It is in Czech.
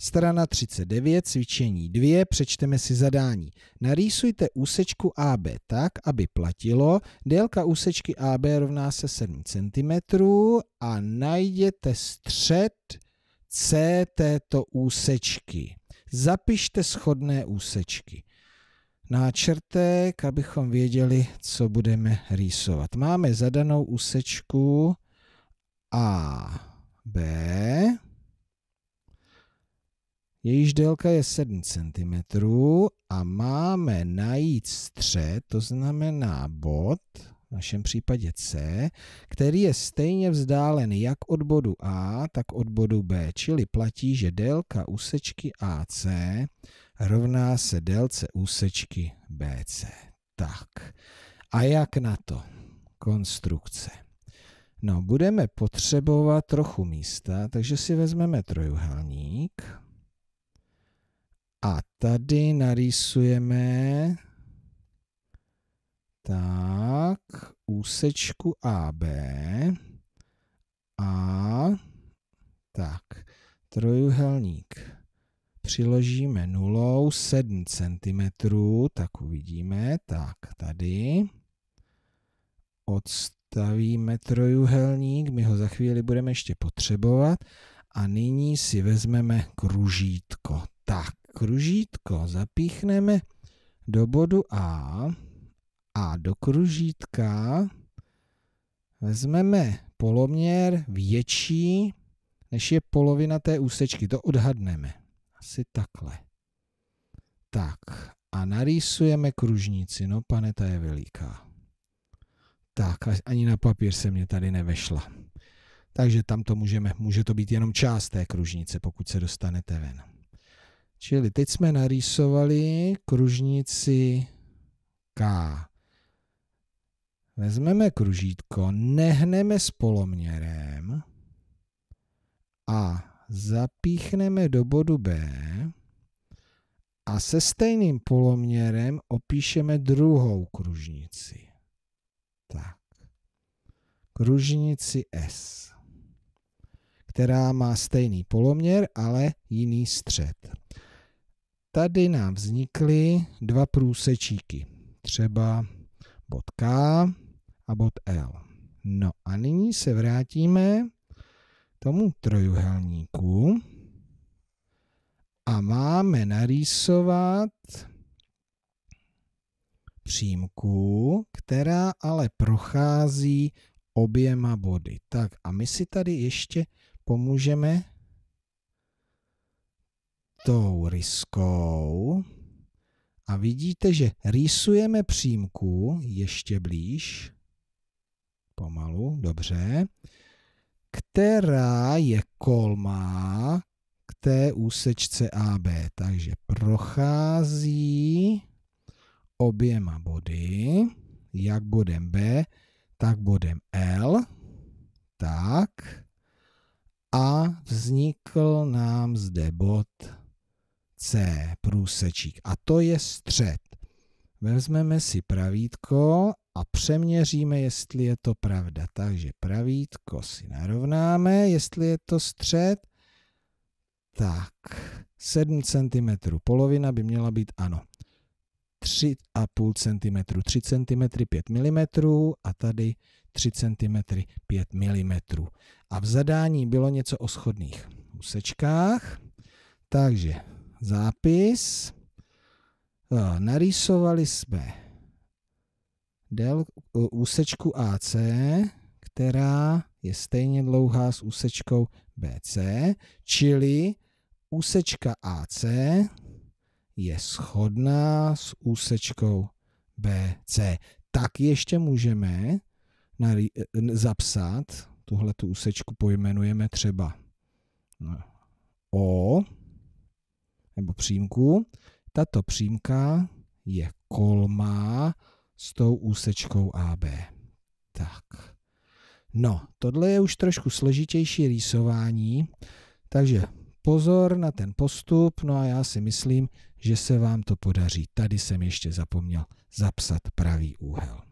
Strana 39, cvičení 2, přečteme si zadání. Narýsujte úsečku AB tak, aby platilo. Délka úsečky AB rovná se 7 cm a najděte střed C této úsečky. Zapište schodné úsečky. Náčrtek, abychom věděli, co budeme rýsovat. Máme zadanou úsečku AB jejíž délka je 7 cm a máme najít střed, to znamená bod, v našem případě C, který je stejně vzdálen jak od bodu A, tak od bodu B, čili platí, že délka úsečky AC rovná se délce úsečky BC. Tak, a jak na to? Konstrukce. No, budeme potřebovat trochu místa, takže si vezmeme trojuhelník. A tady narýsujeme tak úsečku AB a tak trojuhelník přiložíme nulou 7 cm, tak uvidíme, tak tady odstavíme trojuhelník, my ho za chvíli budeme ještě potřebovat a nyní si vezmeme kružítko, tak, kružítko zapíchneme do bodu A a do kružítka vezmeme poloměr větší, než je polovina té úsečky. To odhadneme. Asi takhle. Tak a narýsujeme kružnici. No pane, ta je veliká. Tak, ani na papír se mě tady nevešla. Takže tam to můžeme, může to být jenom část té kružnice, pokud se dostanete ven. Čili teď jsme narýsovali kružnici K. Vezmeme kružítko, nehneme s poloměrem a zapíchneme do bodu B a se stejným poloměrem opíšeme druhou kružnici. Tak. Kružnici S, která má stejný poloměr, ale jiný střed tady nám vznikly dva průsečíky, třeba bod K a bod L. No a nyní se vrátíme tomu trojuhelníku a máme narýsovat přímku, která ale prochází oběma body. Tak a my si tady ještě pomůžeme tou riskou a vidíte, že rýsujeme přímku ještě blíž, pomalu, dobře, která je kolmá k té úsečce AB. Takže prochází oběma body, jak bodem B, tak bodem L, tak a vznikl nám zde bod C průsečík a to je střed. Vezmeme si pravítko a přeměříme, jestli je to pravda. Takže pravítko si narovnáme, jestli je to střed. Tak, 7 cm polovina by měla být ano. 3,5 cm, 3 cm, 5 mm a tady 3 cm, 5 mm. A v zadání bylo něco o schodných úsečkách, takže zápis. No, narýsovali jsme del, úsečku AC, která je stejně dlouhá s úsečkou BC, čili úsečka AC je shodná s úsečkou BC. Tak ještě můžeme e, zapsat tuhle tu úsečku pojmenujeme třeba no, O nebo přímku. Tato přímka je kolmá s tou úsečkou AB. Tak. No, tohle je už trošku složitější rýsování, takže pozor na ten postup, no a já si myslím, že se vám to podaří. Tady jsem ještě zapomněl zapsat pravý úhel.